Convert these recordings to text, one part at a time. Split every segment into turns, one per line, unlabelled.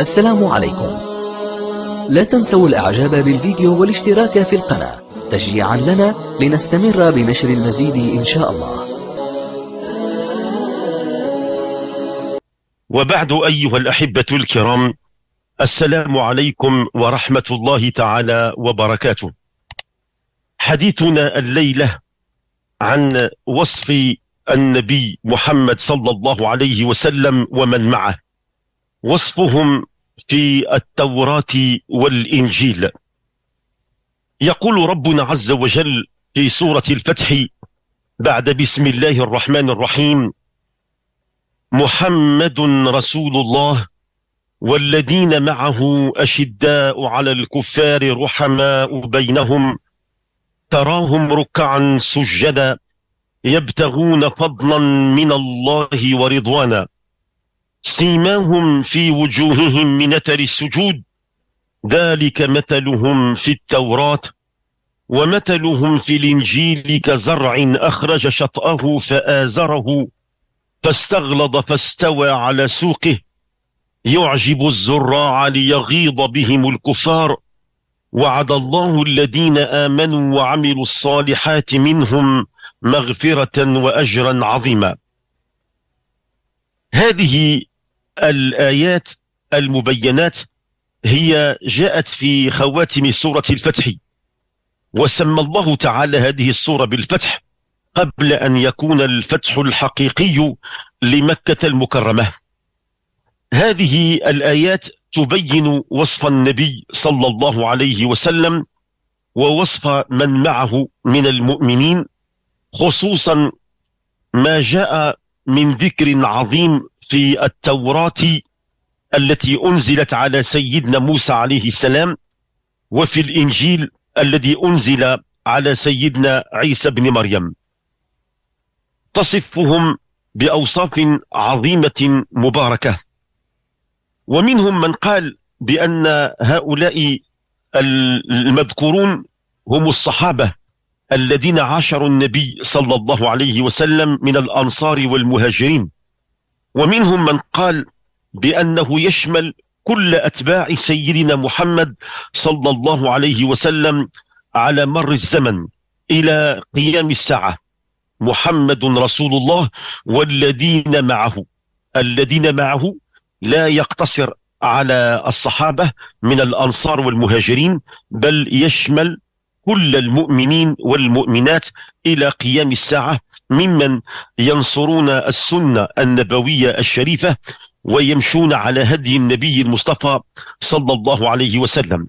السلام عليكم لا تنسوا الاعجاب بالفيديو والاشتراك في القناة تشجيعا لنا لنستمر بنشر المزيد إن شاء الله وبعد أيها الأحبة الكرام السلام عليكم ورحمة الله تعالى وبركاته حديثنا الليلة عن وصف النبي محمد صلى الله عليه وسلم ومن معه وصفهم في التوراة والإنجيل يقول ربنا عز وجل في سورة الفتح بعد بسم الله الرحمن الرحيم محمد رسول الله والذين معه أشداء على الكفار رحماء بينهم تراهم ركعا سجدا يبتغون فضلا من الله ورضوانا سيماهم في وجوههم من اثر السجود ذلك مثلهم في التوراه ومثلهم في الانجيل كزرع اخرج شطاه فازره فاستغلظ فاستوى على سوقه يعجب الزراع ليغيظ بهم الكفار وعد الله الذين امنوا وعملوا الصالحات منهم مغفره واجرا عظيما هذه الآيات المبينات هي جاءت في خواتم سورة الفتح وسمى الله تعالى هذه السورة بالفتح قبل أن يكون الفتح الحقيقي لمكة المكرمة هذه الآيات تبين وصف النبي صلى الله عليه وسلم ووصف من معه من المؤمنين خصوصا ما جاء من ذكر عظيم في التوراة التي أنزلت على سيدنا موسى عليه السلام وفي الإنجيل الذي أنزل على سيدنا عيسى بن مريم تصفهم بأوصاف عظيمة مباركة ومنهم من قال بأن هؤلاء المذكورون هم الصحابة الذين عاشروا النبي صلى الله عليه وسلم من الأنصار والمهاجرين ومنهم من قال بأنه يشمل كل أتباع سيدنا محمد صلى الله عليه وسلم على مر الزمن إلى قيام الساعة محمد رسول الله والذين معه الذين معه لا يقتصر على الصحابة من الأنصار والمهاجرين بل يشمل كل المؤمنين والمؤمنات إلى قيام الساعة ممن ينصرون السنة النبوية الشريفة ويمشون على هدي النبي المصطفى صلى الله عليه وسلم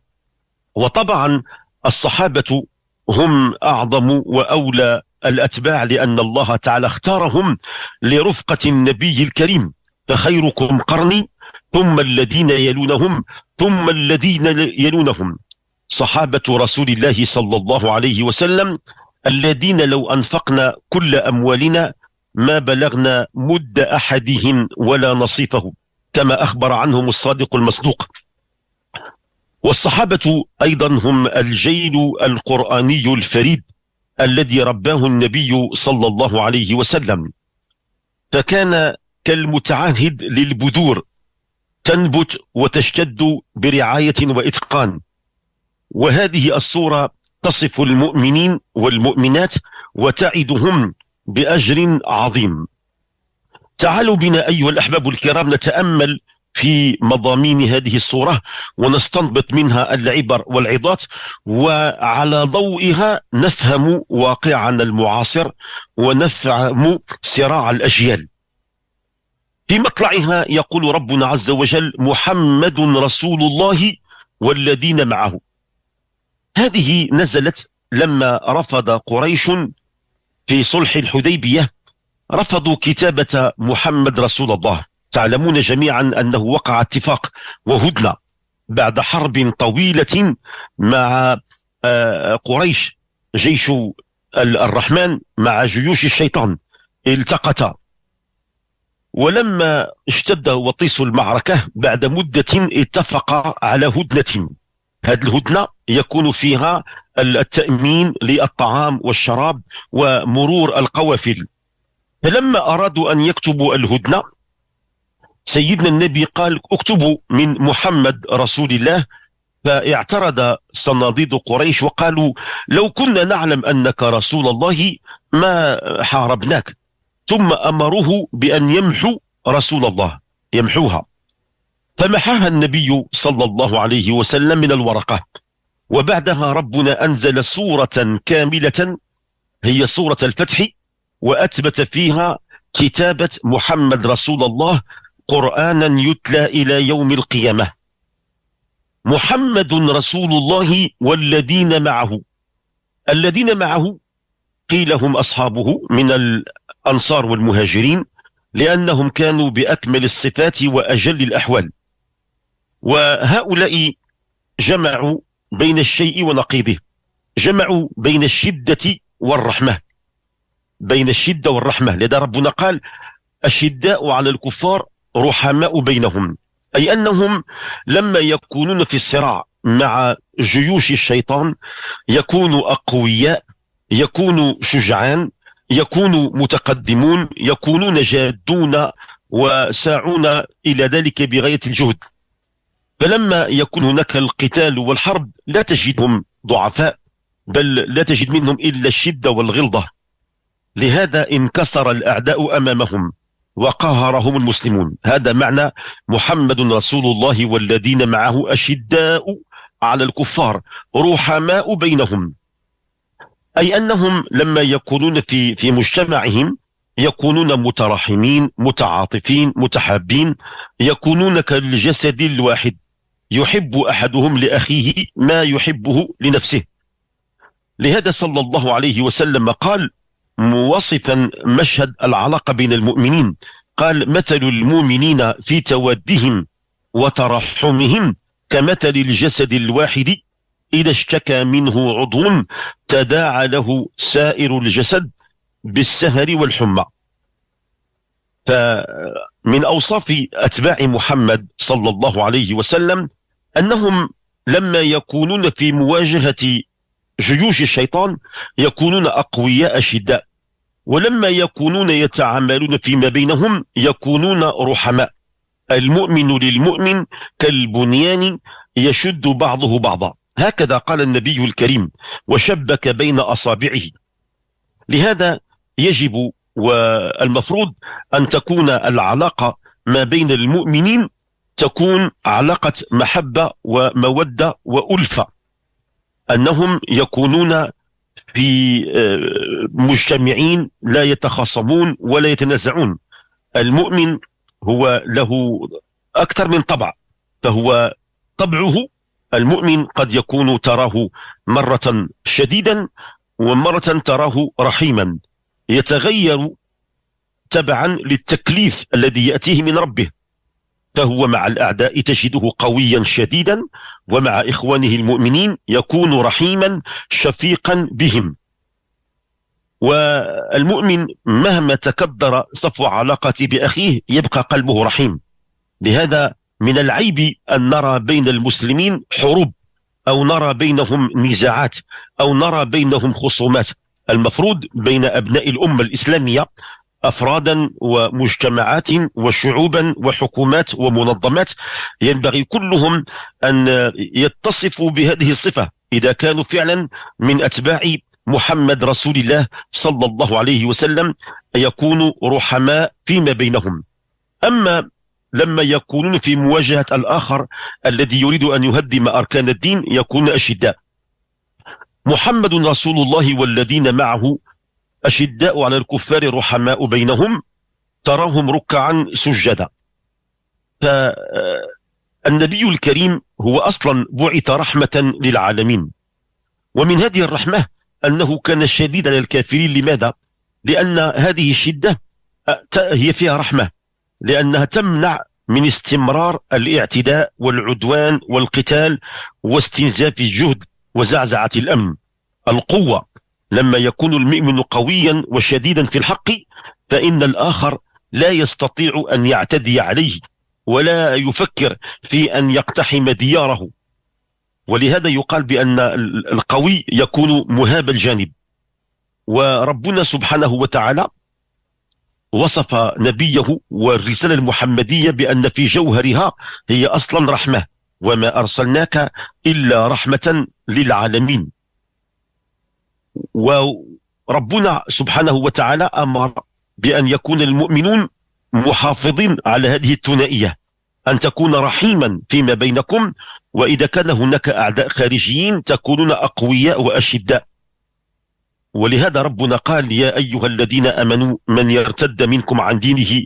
وطبعا الصحابة هم أعظم وأولى الأتباع لأن الله تعالى اختارهم لرفقة النبي الكريم فخيركم قرني ثم الذين يلونهم ثم الذين يلونهم صحابة رسول الله صلى الله عليه وسلم الذين لو أنفقنا كل أموالنا ما بلغنا مد أحدهم ولا نصيفه كما أخبر عنهم الصادق المصدوق والصحابة أيضا هم الجيل القرآني الفريد الذي رباه النبي صلى الله عليه وسلم فكان كالمتعهد للبذور تنبت وتشتد برعاية وإتقان وهذه الصورة تصف المؤمنين والمؤمنات وتعدهم بأجر عظيم تعالوا بنا أيها الأحباب الكرام نتأمل في مضامين هذه الصورة ونستنبط منها العبر والعظات وعلى ضوئها نفهم واقعنا المعاصر ونفهم صراع الأجيال في مطلعها يقول ربنا عز وجل محمد رسول الله والذين معه هذه نزلت لما رفض قريش في صلح الحديبية رفضوا كتابة محمد رسول الله تعلمون جميعا أنه وقع اتفاق وهدنة بعد حرب طويلة مع آه، قريش جيش الرحمن مع جيوش الشيطان التقطا ولما اشتد وطيس المعركة بعد مدة اتفق على هدنة هذه الهدنة يكون فيها التأمين للطعام والشراب ومرور القوافل فلما أرادوا أن يكتبوا الهدنة سيدنا النبي قال اكتبوا من محمد رسول الله فاعترض صناديد قريش وقالوا لو كنا نعلم أنك رسول الله ما حاربناك ثم أمروه بأن يمحو رسول الله يمحوها فمحاها النبي صلى الله عليه وسلم من الورقة وبعدها ربنا أنزل سورة كاملة هي سورة الفتح وأثبت فيها كتابة محمد رسول الله قرآنا يتلى إلى يوم القيامة محمد رسول الله والذين معه الذين معه قيل هم أصحابه من الأنصار والمهاجرين لأنهم كانوا بأكمل الصفات وأجل الأحوال وهؤلاء جمعوا بين الشيء ونقيضه جمعوا بين الشدة والرحمة بين الشدة والرحمة لذا ربنا قال الشداء على الكفار رحماء بينهم أي أنهم لما يكونون في الصراع مع جيوش الشيطان يكونوا أقوياء يكونوا شجعان يكونوا متقدمون يكونون جادون وساعون إلى ذلك بغاية الجهد فلما يكون هناك القتال والحرب لا تجدهم ضعفاء بل لا تجد منهم إلا الشدة والغلظة لهذا انكسر الأعداء أمامهم وقهرهم المسلمون هذا معنى محمد رسول الله والذين معه أشداء على الكفار رحماء بينهم أي أنهم لما يكونون في في مجتمعهم يكونون متراحمين متعاطفين متحابين يكونون كالجسد الواحد يحب أحدهم لأخيه ما يحبه لنفسه لهذا صلى الله عليه وسلم قال موصفا مشهد العلاقة بين المؤمنين قال مثل المؤمنين في تودهم وترحمهم كمثل الجسد الواحد إذا اشتكى منه عضو تداعى له سائر الجسد بالسهر والحمى فمن أوصاف أتباع محمد صلى الله عليه وسلم أنهم لما يكونون في مواجهة جيوش الشيطان يكونون أقوياء شداء ولما يكونون يتعاملون فيما بينهم يكونون رحماء المؤمن للمؤمن كالبنيان يشد بعضه بعضا هكذا قال النبي الكريم وشبك بين أصابعه لهذا يجب والمفروض أن تكون العلاقة ما بين المؤمنين تكون علاقة محبة ومودة وألفة أنهم يكونون في آه، مجتمعين لا يتخاصمون ولا يتنازعون المؤمن هو له أكثر من طبع فهو طبعه المؤمن قد يكون تراه مرة شديدا ومرة تراه رحيما يتغير تبعا للتكليف الذي يأتيه من ربه فهو مع الأعداء تجده قويا شديدا ومع إخوانه المؤمنين يكون رحيما شفيقا بهم والمؤمن مهما تكدر صفو علاقته بأخيه يبقى قلبه رحيم لهذا من العيب أن نرى بين المسلمين حروب أو نرى بينهم نزاعات أو نرى بينهم خصومات المفروض بين أبناء الأمة الإسلامية افرادا ومجتمعات وشعوبا وحكومات ومنظمات ينبغي كلهم ان يتصفوا بهذه الصفه اذا كانوا فعلا من اتباع محمد رسول الله صلى الله عليه وسلم يكونوا رحماء فيما بينهم اما لما يكونون في مواجهه الاخر الذي يريد ان يهدم اركان الدين يكون اشداء محمد رسول الله والذين معه أشداء على الكفار رحماء بينهم تراهم ركعا سجدا فالنبي آه، الكريم هو أصلا بعث رحمة للعالمين ومن هذه الرحمة أنه كان شديدا للكافرين لماذا؟ لأن هذه الشدة آه، هي فيها رحمة لأنها تمنع من استمرار الاعتداء والعدوان والقتال واستنزاف الجهد وزعزعة الأمن القوة لما يكون المؤمن قويا وشديدا في الحق فإن الآخر لا يستطيع أن يعتدي عليه ولا يفكر في أن يقتحم دياره ولهذا يقال بأن القوي يكون مهاب الجانب وربنا سبحانه وتعالى وصف نبيه والرسالة المحمدية بأن في جوهرها هي أصلا رحمة وما أرسلناك إلا رحمة للعالمين وربنا سبحانه وتعالى أمر بأن يكون المؤمنون محافظين على هذه الثنائية أن تكون رحيما فيما بينكم وإذا كان هناك أعداء خارجيين تكونون أقوياء وأشداء ولهذا ربنا قال يا أيها الذين آمنوا من يرتد منكم عن دينه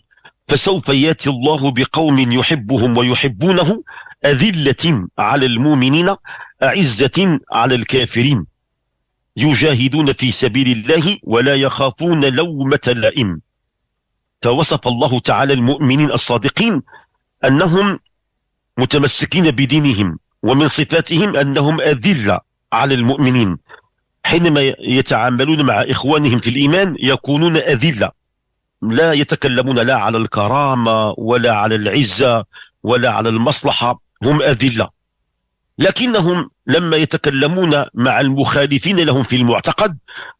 فسوف ياتي الله بقوم يحبهم ويحبونه أذلة على المؤمنين أعزة على الكافرين يجاهدون في سبيل الله ولا يخافون لومة لائم فوصف الله تعالى المؤمنين الصادقين أنهم متمسكين بدينهم ومن صفاتهم أنهم أذلة على المؤمنين حينما يتعاملون مع إخوانهم في الإيمان يكونون أذلة لا يتكلمون لا على الكرامة ولا على العزة ولا على المصلحة هم أذلة لكنهم لما يتكلمون مع المخالفين لهم في المعتقد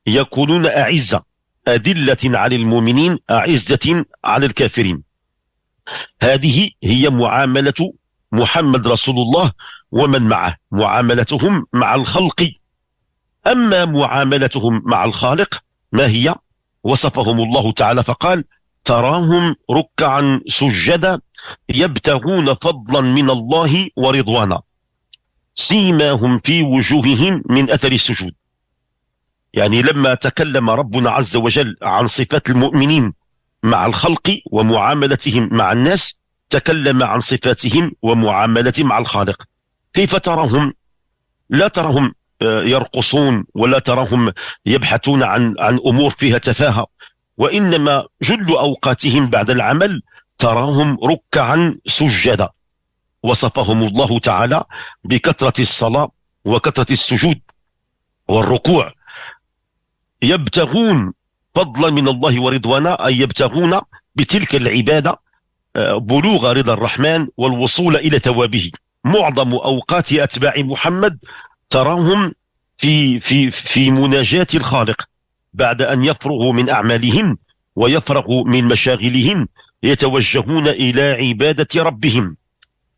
يكونون أعزة أدلة على المؤمنين أعزة على الكافرين هذه هي معاملة محمد رسول الله ومن معه معاملتهم مع الخلق أما معاملتهم مع الخالق ما هي وصفهم الله تعالى فقال تراهم ركعا سجدا يبتغون فضلا من الله ورضوانا سيماهم في وجوههم من أثر السجود يعني لما تكلم ربنا عز وجل عن صفات المؤمنين مع الخلق ومعاملتهم مع الناس تكلم عن صفاتهم ومعاملتهم مع الخالق كيف تراهم لا تراهم آه، يرقصون ولا تراهم يبحثون عن عن امور فيها تفاهه وانما جل اوقاتهم بعد العمل تراهم ركعا سجدا وصفهم الله تعالى بكثرة الصلاة وكثرة السجود والركوع يبتغون فضلا من الله ورضوانا أي يبتغون بتلك العبادة آه، بلوغ رضا الرحمن والوصول إلى توابه معظم أوقات أتباع محمد تراهم في في في مناجاة الخالق بعد أن يفرغوا من أعمالهم ويفرغوا من مشاغلهم يتوجهون إلى عبادة ربهم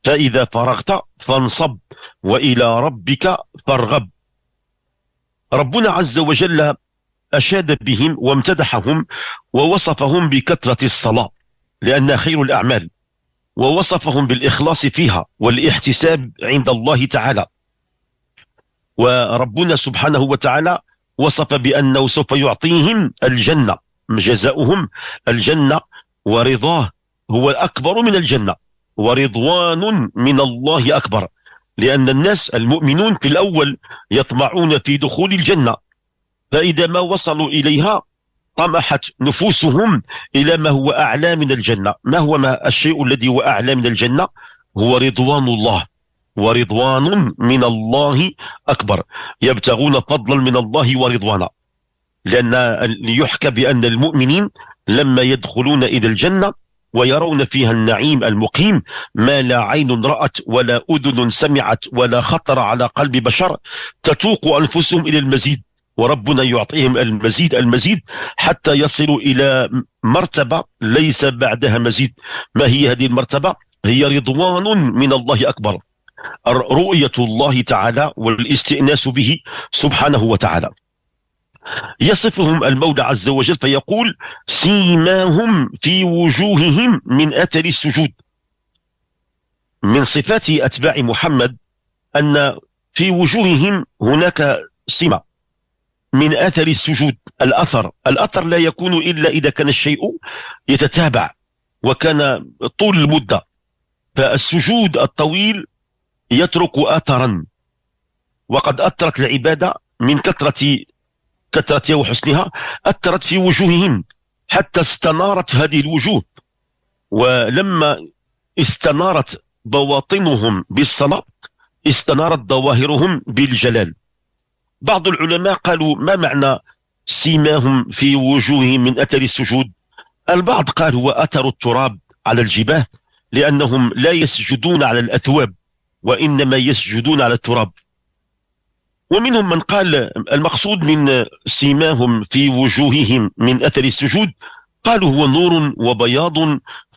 فإذا فرغت فانصب وإلى ربك فارغب ربنا عز وجل أشاد بهم وامتدحهم ووصفهم بكثرة الصلاة لأنها خير الأعمال ووصفهم بالإخلاص فيها والاحتساب عند الله تعالى وربنا سبحانه وتعالى وصف بأنه سوف يعطيهم الجنة جزاؤهم الجنة ورضاه هو الأكبر من الجنة ورضوان من الله أكبر لأن الناس المؤمنون في الأول يطمعون في دخول الجنة فإذا ما وصلوا إليها طمحت نفوسهم إلى ما هو أعلى من الجنة ما هو ما الشيء الذي هو أعلى من الجنة هو رضوان الله ورضوان من الله أكبر يبتغون فضلا من الله ورضوانا لأن ليحكى بأن المؤمنين لما يدخلون إلى الجنة ويرون فيها النعيم المقيم ما لا عين رأت ولا أذن سمعت ولا خطر على قلب بشر تتوق أنفسهم إلى المزيد وربنا يعطيهم المزيد المزيد حتى يصلوا إلى مرتبة ليس بعدها مزيد ما هي هذه المرتبة؟ هي رضوان من الله أكبر رؤية الله تعالى والاستئناس به سبحانه وتعالى يصفهم المولى عز وجل فيقول سيماهم في وجوههم من أثر السجود من صفات أتباع محمد أن في وجوههم هناك سمة من أثر السجود الأثر الأثر لا يكون إلا إذا كان الشيء يتتابع وكان طول المدة فالسجود الطويل يترك أثرا وقد أثرت العبادة من كثرة كثرتها وحسنها أثرت في وجوههم حتى استنارت هذه الوجوه ولما استنارت بواطنهم بالصلاة استنارت ظواهرهم بالجلال بعض العلماء قالوا ما معنى سيماهم في وجوههم من أثر السجود البعض قال هو أثر التراب على الجباه لأنهم لا يسجدون على الأثواب وإنما يسجدون على التراب ومنهم من قال المقصود من سيماهم في وجوههم من أثر السجود قالوا هو نور وبياض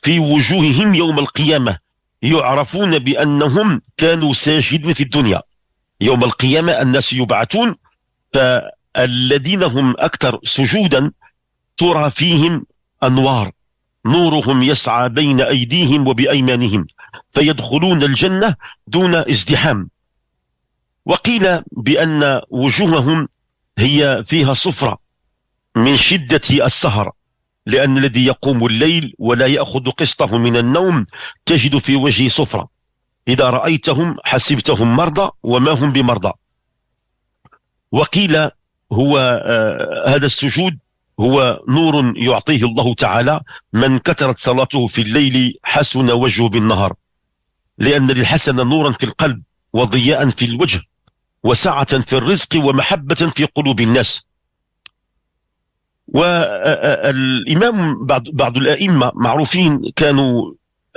في وجوههم يوم القيامة يعرفون بأنهم كانوا ساجدين في الدنيا يوم القيامة الناس يبعثون فالذين هم أكثر سجودا ترى فيهم أنوار نورهم يسعى بين أيديهم وبأيمانهم فيدخلون الجنة دون ازدحام وقيل بأن وجوههم هي فيها صفرة من شدة السهر لأن الذي يقوم الليل ولا يأخذ قسطه من النوم تجد في وجهه صفرة إذا رأيتهم حسبتهم مرضى وما هم بمرضى وقيل هو آه، هذا السجود هو نور يعطيه الله تعالى من كثرت صلاته في الليل حسن وجهه بالنهار لأن للحسن نورا في القلب وضياء في الوجه وسعة في الرزق ومحبة في قلوب الناس والإمام بعض, بعض الأئمة معروفين كانوا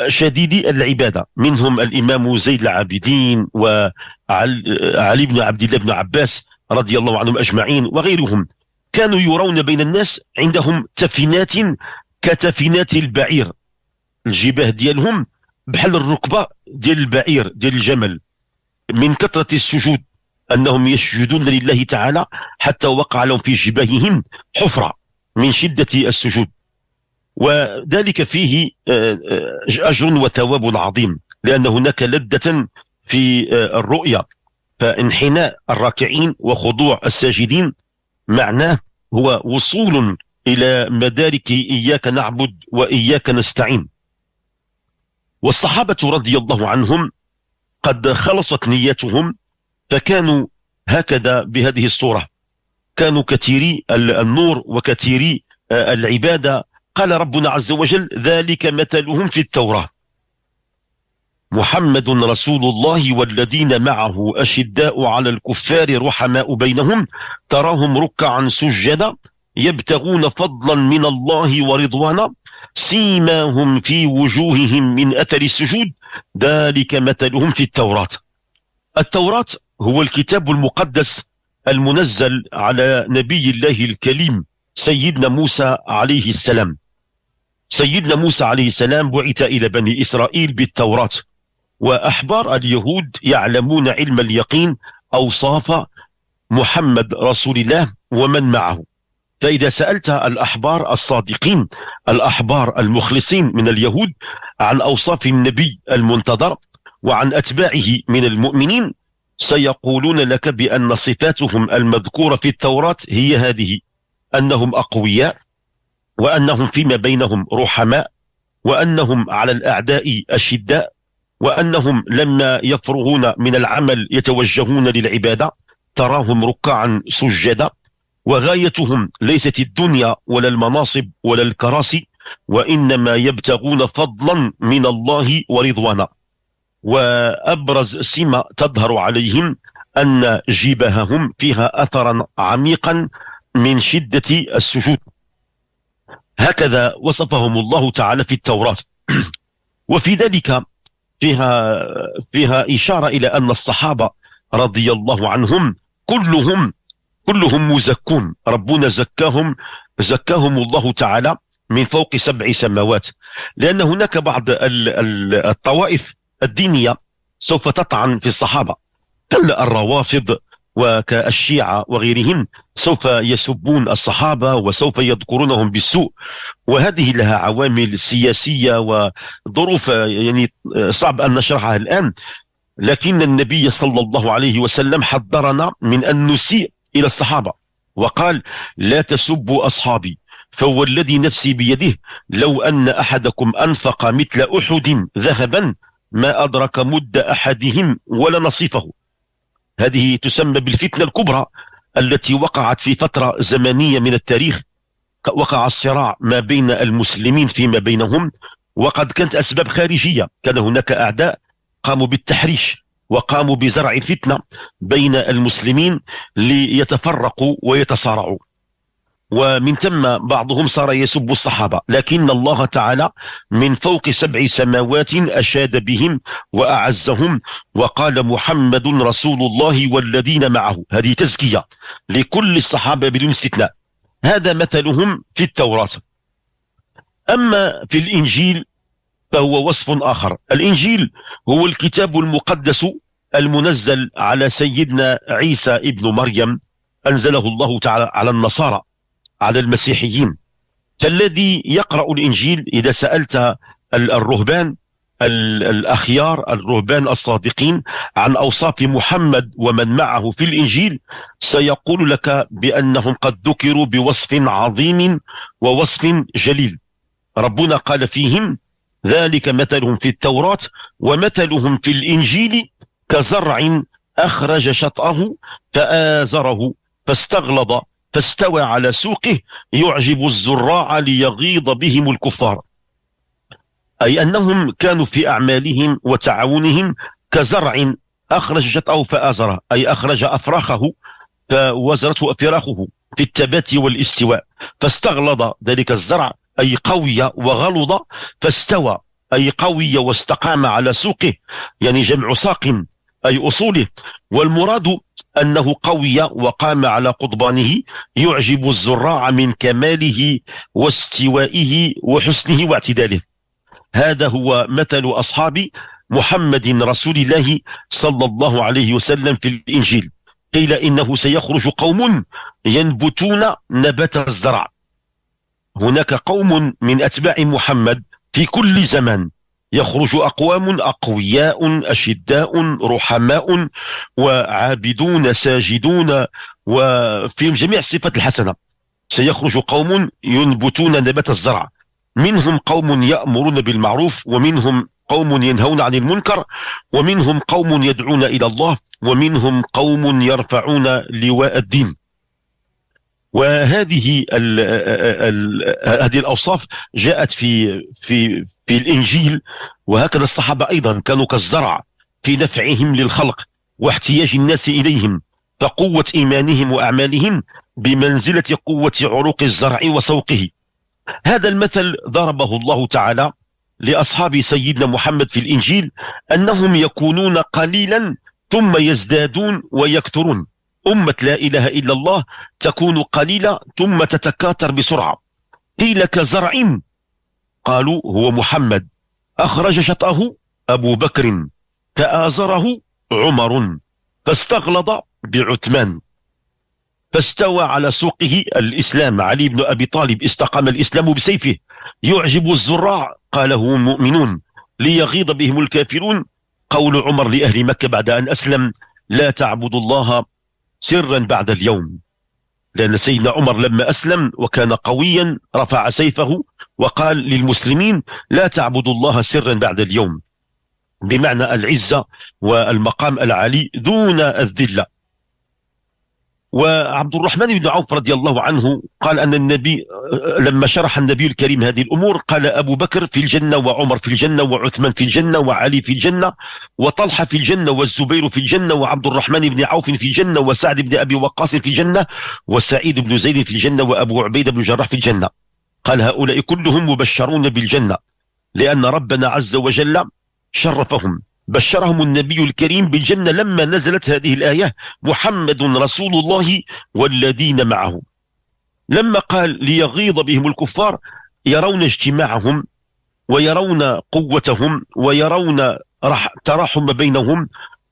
شديدي العبادة منهم الإمام زيد العابدين وعلي بن عبد الله بن عباس رضي الله عنهم أجمعين وغيرهم كانوا يرون بين الناس عندهم تفينات كتفينات البعير الجباه ديالهم بحال الركبة ديال البعير ديال الجمل من كثرة السجود أنهم يسجدون لله تعالى حتى وقع لهم في جباههم حفرة من شدة السجود وذلك فيه آه، آه، أجر وثواب عظيم لأن هناك لذة في آه، الرؤية فانحناء الراكعين وخضوع الساجدين معناه هو وصول إلى مدارك إياك نعبد وإياك نستعين والصحابة رضي الله عنهم قد خلصت نيتهم فكانوا هكذا بهذه الصورة كانوا كثيري النور وكثيري آه، العبادة قال ربنا عز وجل ذلك مثلهم في التوراة محمد رسول الله والذين معه أشداء على الكفار رحماء بينهم تراهم ركعا سجدا يبتغون فضلا من الله ورضوانا سيماهم في وجوههم من أثر السجود ذلك مثلهم في التوراة التوراة هو الكتاب المقدس المنزل على نبي الله الكليم سيدنا موسى عليه السلام سيدنا موسى عليه السلام بعث إلى بني إسرائيل بالتوراة وأحبار اليهود يعلمون علم اليقين أوصاف محمد رسول الله ومن معه فإذا سألت الأحبار الصادقين الأحبار المخلصين من اليهود عن أوصاف النبي المنتظر وعن أتباعه من المؤمنين سيقولون لك بأن صفاتهم المذكورة في التوراة هي هذه أنهم أقوياء وأنهم فيما بينهم رحماء وأنهم على الأعداء أشداء وأنهم لما يفرغون من العمل يتوجهون للعبادة تراهم ركعا سجدا وغايتهم ليست الدنيا ولا المناصب ولا الكراسي وإنما يبتغون فضلا من الله ورضوانا وأبرز سمة تظهر عليهم أن جبههم فيها أثرا عميقا من شدة السجود هكذا وصفهم الله تعالى في التوراة وفي ذلك فيها فيها إشارة إلى أن الصحابة رضي الله عنهم كلهم كلهم مزكون ربنا زكاهم زكاهم الله تعالى من فوق سبع سماوات لأن هناك بعض الطوائف الدينية سوف تطعن في الصحابة الروافض وكالشيعة وغيرهم سوف يسبون الصحابة وسوف يذكرونهم بالسوء وهذه لها عوامل سياسية وظروف يعني صعب أن نشرحها الآن لكن النبي صلى الله عليه وسلم حذرنا من أن نسيء إلى الصحابة وقال لا تسبوا أصحابي فوالذي نفسي بيده لو أن أحدكم أنفق مثل أحد ذهبا ما أدرك مد أحدهم ولا نصيفه هذه تسمى بالفتنة الكبرى التي وقعت في فترة زمنية من التاريخ وقع الصراع ما بين المسلمين فيما بينهم وقد كانت أسباب خارجية كان هناك أعداء قاموا بالتحريش وقاموا بزرع فتنة بين المسلمين ليتفرقوا ويتصارعوا ومن ثم بعضهم صار يسب الصحابة لكن الله تعالى من فوق سبع سماوات أشاد بهم وأعزهم وقال محمد رسول الله والذين معه هذه تزكية لكل الصحابة بدون استثناء هذا مثلهم في التوراة أما في الإنجيل فهو وصف آخر الإنجيل هو الكتاب المقدس المنزل على سيدنا عيسى ابن مريم أنزله الله تعالى على النصارى على المسيحيين فالذي يقرأ الإنجيل إذا سألت الرهبان الأخيار الرهبان الصادقين عن أوصاف محمد ومن معه في الإنجيل سيقول لك بأنهم قد ذكروا بوصف عظيم ووصف جليل ربنا قال فيهم ذلك مثلهم في التوراة ومثلهم في الإنجيل كزرع أخرج شطأه فآزره فاستغلظ فاستوى على سوقه يعجب الزراع ليغيظ بهم الكفار أي أنهم كانوا في أعمالهم وتعاونهم كزرع اخرجت او فأزره أي أخرج أفراخه فوزرته أفراخه في التبات والاستواء فاستغلظ ذلك الزرع أي قوي وغلظ فاستوى أي قوي واستقام على سوقه يعني جمع ساق أي أصوله والمراد أنه قوي وقام على قضبانه يعجب الزراع من كماله واستوائه وحسنه واعتداله هذا هو مثل أصحاب محمد رسول الله صلى الله عليه وسلم في الإنجيل قيل إنه سيخرج قوم ينبتون نبات الزرع هناك قوم من أتباع محمد في كل زمان يخرج أقوام أقوياء أشداء رحماء وعابدون ساجدون وفيهم جميع الصفات الحسنة سيخرج قوم ينبتون نبات الزرع منهم قوم يأمرون بالمعروف ومنهم قوم ينهون عن المنكر ومنهم قوم يدعون إلى الله ومنهم قوم يرفعون لواء الدين وهذه ال ال هذه الاوصاف جاءت في في في الانجيل وهكذا الصحابه ايضا كانوا كالزرع في نفعهم للخلق واحتياج الناس اليهم فقوه ايمانهم واعمالهم بمنزله قوه عروق الزرع وسوقه هذا المثل ضربه الله تعالى لاصحاب سيدنا محمد في الانجيل انهم يكونون قليلا ثم يزدادون ويكثرون أمة لا إله إلا الله تكون قليلة ثم تتكاثر بسرعة قيل كزرع قالوا هو محمد أخرج شطأه أبو بكر تآزره عمر فاستغلظ بعثمان فاستوى على سوقه الإسلام علي بن أبي طالب استقام الإسلام بسيفه يعجب الزراع قاله المؤمنون ليغيظ بهم الكافرون قول عمر لأهل مكة بعد أن أسلم لا تعبدوا الله سرا بعد اليوم لأن سيدنا عمر لما أسلم وكان قويا رفع سيفه وقال للمسلمين لا تعبدوا الله سرا بعد اليوم بمعنى العزة والمقام العالي دون الذلة وعبد الرحمن بن عوف رضي الله عنه قال أن النبي لما شرح النبي الكريم هذه الأمور قال أبو بكر في الجنة وعمر في الجنة وعثمان في الجنة وعلي في الجنة وطلحة في الجنة والزبير في الجنة وعبد الرحمن بن عوف في الجنة وسعد بن أبي وقاص في الجنة وسعيد بن زيد في الجنة وأبو عبيدة بن جراح في الجنة قال هؤلاء كلهم مبشرون بالجنة لأن ربنا عز وجل شرفهم بشرهم النبي الكريم بالجنة لما نزلت هذه الآية محمد رسول الله والذين معه لما قال ليغيظ بهم الكفار يرون اجتماعهم ويرون قوتهم ويرون تراحم بينهم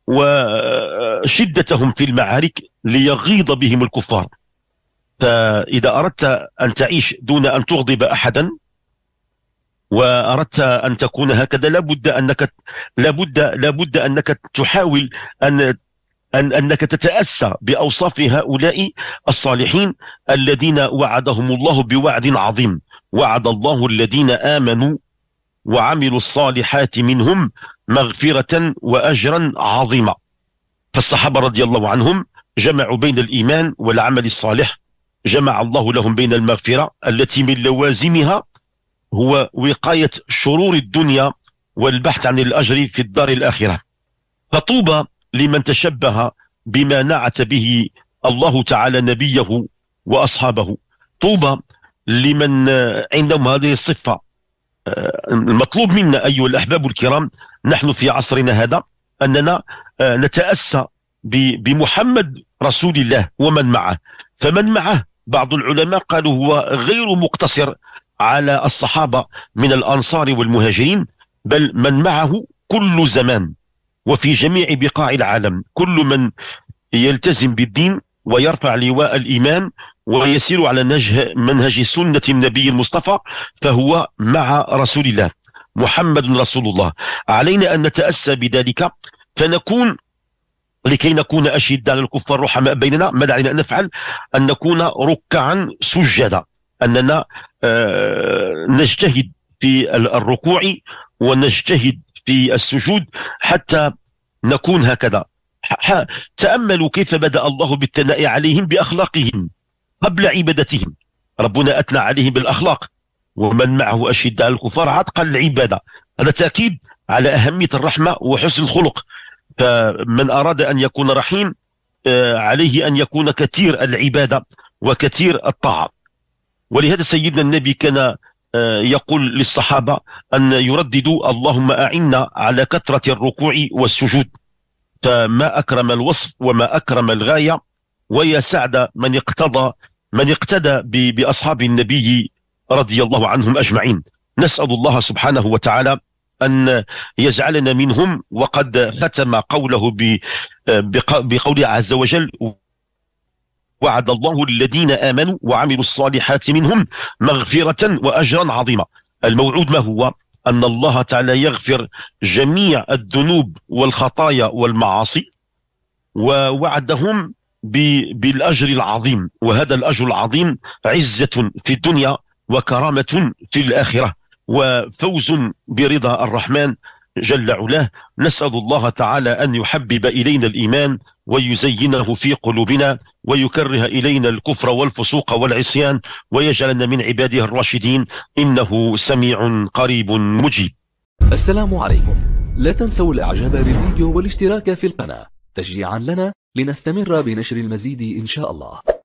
وشدتهم في المعارك ليغيظ بهم الكفار فإذا أردت أن تعيش دون أن تغضب أحدا واردت ان تكون هكذا لابد انك لابد لابد انك تحاول ان أن أنك تتأسى بأوصاف هؤلاء الصالحين الذين وعدهم الله بوعد عظيم وعد الله الذين آمنوا وعملوا الصالحات منهم مغفرة وأجرا عظيما فالصحابة رضي الله عنهم جمعوا بين الإيمان والعمل الصالح جمع الله لهم بين المغفرة التي من لوازمها هو وقاية شرور الدنيا والبحث عن الأجر في الدار الآخرة فطوبى لمن تشبه بما نعت به الله تعالى نبيه وأصحابه طوبى لمن عندهم هذه الصفة آه، المطلوب منا أيها الأحباب الكرام نحن في عصرنا هذا أننا آه، نتأسى بمحمد رسول الله ومن معه فمن معه بعض العلماء قالوا هو غير مقتصر على الصحابة من الأنصار والمهاجرين بل من معه كل زمان وفي جميع بقاع العالم كل من يلتزم بالدين ويرفع لواء الإيمان ويسير على نجه منهج سنة النبي المصطفى فهو مع رسول الله محمد رسول الله علينا أن نتأسى بذلك فنكون لكي نكون اشد على الكفار رحماء بيننا ماذا علينا أن نفعل أن نكون ركعا سجدا اننا آه، نجتهد في الركوع ونجتهد في السجود حتى نكون هكذا تأملوا كيف بدأ الله بالثناء عليهم بأخلاقهم قبل عبادتهم ربنا أثنى عليهم بالأخلاق ومن معه أشداء الكفار عتقا العبادة هذا تأكيد على أهمية الرحمة وحسن الخلق فمن أراد أن يكون رحيم آه، عليه أن يكون كثير العبادة وكثير الطاعة ولهذا سيدنا النبي كان آه، يقول للصحابة أن يرددوا اللهم أعنا على كثرة الركوع والسجود فما أكرم الوصف وما أكرم الغاية ويا سعد من اقتضى من اقتدى بأصحاب النبي رضي الله عنهم أجمعين نسأل الله سبحانه وتعالى أن يجعلنا منهم وقد ختم قوله آه، بقوله عز وجل وعد الله الذين آمنوا وعملوا الصالحات منهم مغفرة وأجرا عظيما الموعود ما هو أن الله تعالى يغفر جميع الذنوب والخطايا والمعاصي ووعدهم بالأجر العظيم وهذا الأجر العظيم عزة في الدنيا وكرامة في الآخرة وفوز برضا الرحمن جل علاه نسأل الله تعالى أن يحبب إلينا الإيمان ويزينه في قلوبنا ويكره إلينا الكفر والفسوق والعصيان ويجعلنا من عباده الراشدين إنه سميع قريب مجيب السلام عليكم لا تنسوا الإعجاب بالفيديو والاشتراك في القناة تشجيعا لنا لنستمر بنشر المزيد إن شاء الله